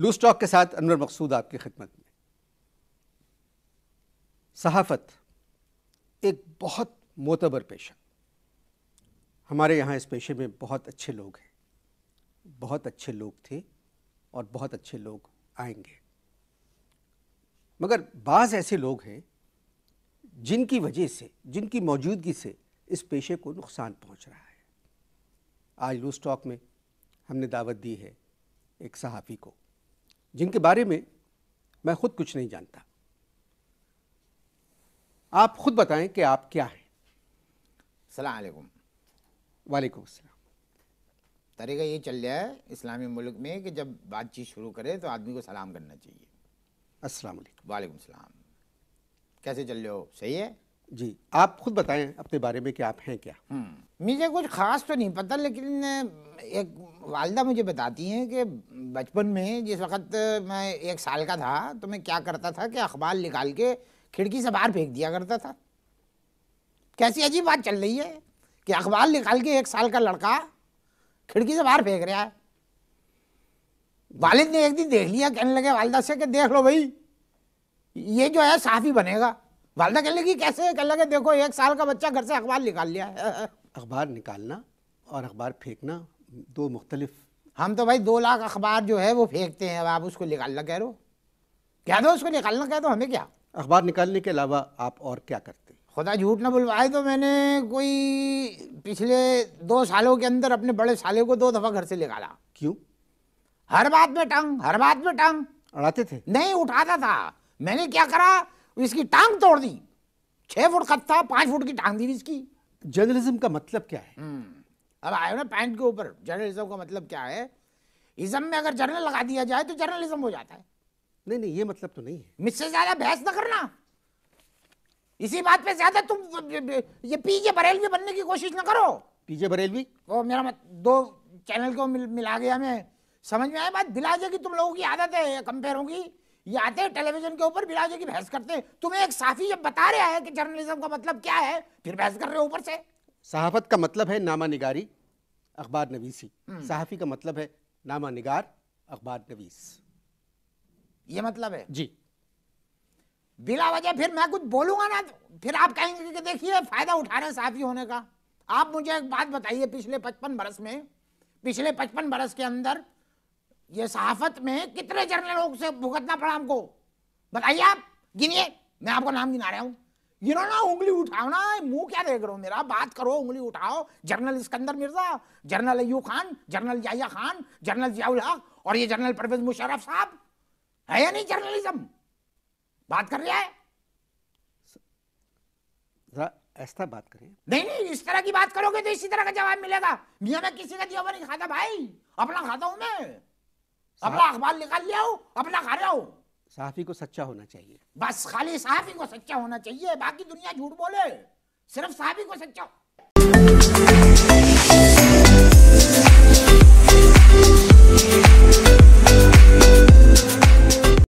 Loose talk के साथ अनवर मकसूद आपकी खिदमत में सहाफत एक बहुत मोतबर पेशा हमारे यहाँ इस पेशे में बहुत अच्छे लोग हैं बहुत अच्छे लोग थे और बहुत अच्छे लोग आएंगे मगर बाज़ ऐसे लोग हैं जिनकी वजह से जिनकी मौजूदगी से इस पेशे को नुकसान पहुंच रहा है आज लूज टॉक में हमने दावत दी है एक सहाफ़ी को जिनके बारे में मैं खुद कुछ नहीं जानता आप खुद बताएं कि आप क्या हैं सलामकुम वालेकुम अस्सलाम तरीका ये चल रहा है इस्लामी मुल्क में कि जब बातचीत शुरू करें तो आदमी को सलाम करना चाहिए अस्सलाम वालेकुम सलाम कैसे चल रहे हो सही है जी आप खुद बताएं अपने बारे में कि आप हैं क्या हम्म। मुझे कुछ खास तो नहीं पता लेकिन एक वालदा मुझे बताती हैं कि बचपन में जिस वक्त मैं एक साल का था तो मैं क्या करता था कि अखबार निकाल के खिड़की से बाहर फेंक दिया करता था कैसी अजीब बात चल रही है कि अखबार निकाल के एक साल का लड़का खिड़की से बाहर फेंक रहा है वालिद ने एक दिन देख लिया कहने लगे वालदा से कि देख लो भाई ये जो है ही बनेगा वालदा कहने की कैसे कह लगे देखो एक साल का बच्चा घर से अखबार निकाल लिया है अखबार निकालना और अखबार फेंकना दो मुख्तलिफ हम तो भाई दो लाख अखबार जो है वो फेंकते हैं अब आप उसको निकालना कह रहे हो क्या दो उसको निकालना कह दो हमें क्या अखबार निकालने के अलावा आप और क्या करते खुदा झूठ ना बुलवाए तो मैंने कोई पिछले दो सालों के अंदर अपने बड़े साले को दो दफ़ा घर से निकाला क्यों हर बात में टंग हर बात में टंग अड़ाते थे नहीं उठाता था मैंने क्या करा इसकी टांग तोड़ दी छह फुट खत था पांच फुट की टांग दी इसकी जर्नलिज्म का मतलब क्या है हम्म, अब आयो ना पैंट के ऊपर जर्नलिज्म का मतलब क्या है इज्म में अगर जर्नल लगा दिया जाए तो जर्नलिज्म हो जाता है नहीं नहीं ये मतलब तो नहीं है मिससे ज्यादा बहस न करना इसी बात पे ज्यादा तुम ये पीजे बरेलवी बनने की कोशिश ना करो पीजे बरेलवी वो मेरा मत दो चैनल को मिल, मिला गया मैं समझ में आया बात दिला जाएगी तुम लोगों की आदत है कंपेयर होगी ये आते हैं टेलीविजन के ऊपर बिलाजो की बहस करते हैं तुम्हें एक साफी जब बता रहा है कि जर्नलिज्म का मतलब क्या है फिर बहस कर रहे हो ऊपर से सहाफत का मतलब है नामा निगारी अखबार नवीसी हम्म। सहाफ़ी का मतलब है नामा निगार अखबार नवीस ये मतलब है जी बिला वजह फिर मैं कुछ बोलूंगा ना फिर आप कहेंगे कि देखिए फ़ायदा उठा रहे हैं साफ़ी होने का आप मुझे एक बात बताइए पिछले पचपन बरस में पिछले पचपन बरस के अंदर ये सहाफत में कितने जर्नलों से भुगतना पड़ा हमको बताइए आप गिनिए मैं आपको नाम गिना रहा हूँ गिनो ना उंगली उठाओ ना मुंह क्या देख रहा हो मेरा बात करो उंगली उठाओ general Iskander Mirza general Ayub Khan general Yahya Khan journal Ziaul हक और ये जर्नल परवेज मुशरफ साहब है या नहीं जर्नलिज्म बात कर रहा है ऐसा बात करिए नहीं नहीं इस तरह की बात करोगे तो इसी तरह का जवाब मिलेगा मियाँ मैं किसी का दिया हुआ नहीं खाता भाई अपना खाता हूं मैं अपना अखबार निकाल ले आओ अपना खा रहा हूँ को सच्चा होना चाहिए बस खाली साफी को सच्चा होना चाहिए बाकी दुनिया झूठ बोले सिर्फ साफी को सच्चा